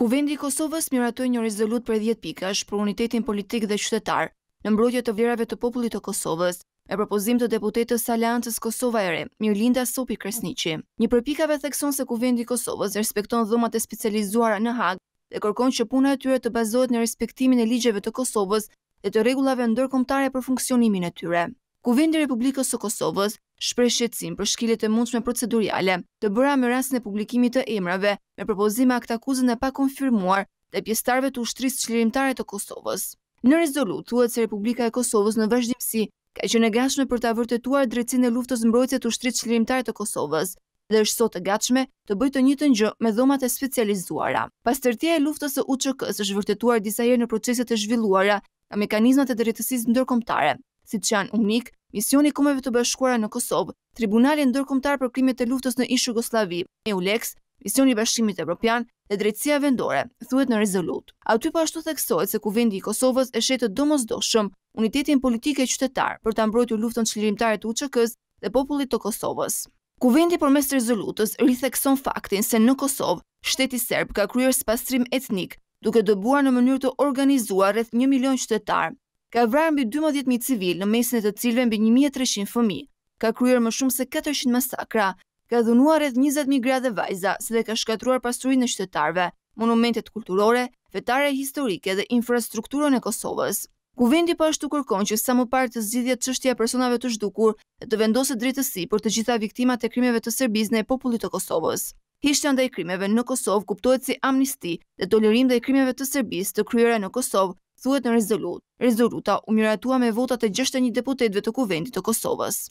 Kuvendi i Kosovës miratoj një rezolut për 10 pikash për unitetin politik dhe qytetar në mbrojtje të vlerave të popullit të Kosovës, me propozim të deputetës Aleancës Kosova Ere, Mirlinda Sopi Kresniqi. Një përpikave thekson se kuvendi i Kosovës respekton dhëmat e specializuara në Hagë dhe kërkon që puna e tyre të bazohet në respektimin e ligjeve të Kosovës dhe të regulave ndërkomtare për funksionimin e tyre. Kuvendi Republikës së Kosovës shprej shqetsim për shkillet e mundshme proceduriale të bëra me rrasën e publikimit të emrave me propozima akta kuzën e pa konfirmuar dhe pjestarve të ushtrisë qlirimtare të Kosovës. Në rezolut, thuet se Republika e Kosovës në vëzhdimësi ka që në gashme për të avërtetuar drecin e luftës mbrojtës të ushtrisë qlirimtare të Kosovës dhe është sot të gatshme të bëjtë të një të njërë me dhomat e specializuara. Pas e luftës e uqëkës është vërtetuar disa herë në proceset e zhvilluara nga mekanizmat e dërjetësis në si që janë unik, Misioni Kumeve të Bashkuara në Kosovë, Tribunali Ndërkomtar për Krimit të Luftës në Ishë Jugoslavi, EULEX, Misioni Bashkimit Evropian dhe Drejtësia Vendore, thuet në rezolut. Aty po ashtu theksohet se kuvendi i Kosovës e shetë të domosdoshëm unitetin politik e qytetar për të mbrojtur luftën çlirimtare të UÇK-s dhe popullit të Kosovës. Kuvendi përmes rezolutës thekson faktin se në Kosovë shteti serb ka kryer spastrim etnik duke dëbuar në mënyrë të organizuar rreth 1 milion qytetarë, ka vrarë mbi 12.000 civil në mesin e të cilve mbi 1.300 fëmi, ka kryer më shumë se 400 masakra, ka dhunuar rreth 20.000 gra dhe vajza, se dhe ka shkatruar pasurinë në qytetarve, monumentet kulturore, vetare historike dhe infrastrukturën e Kosovës. Kuvendi po ashtu kërkon që sa më parë të zgjidhet çështja e personave të zhdukur dhe të vendoset drejtësi për të gjitha viktimat e krimeve të Serbisë ndaj popullit të Kosovës. Hishtja ndaj krimeve në Kosovë kuptohet si amnisti dhe tolerim ndaj krimeve të Serbisë të kryera në Kosovë thuet në rezolut. Rezoluta u miratua me votat e 61 deputetve të kuvendit të Kosovës.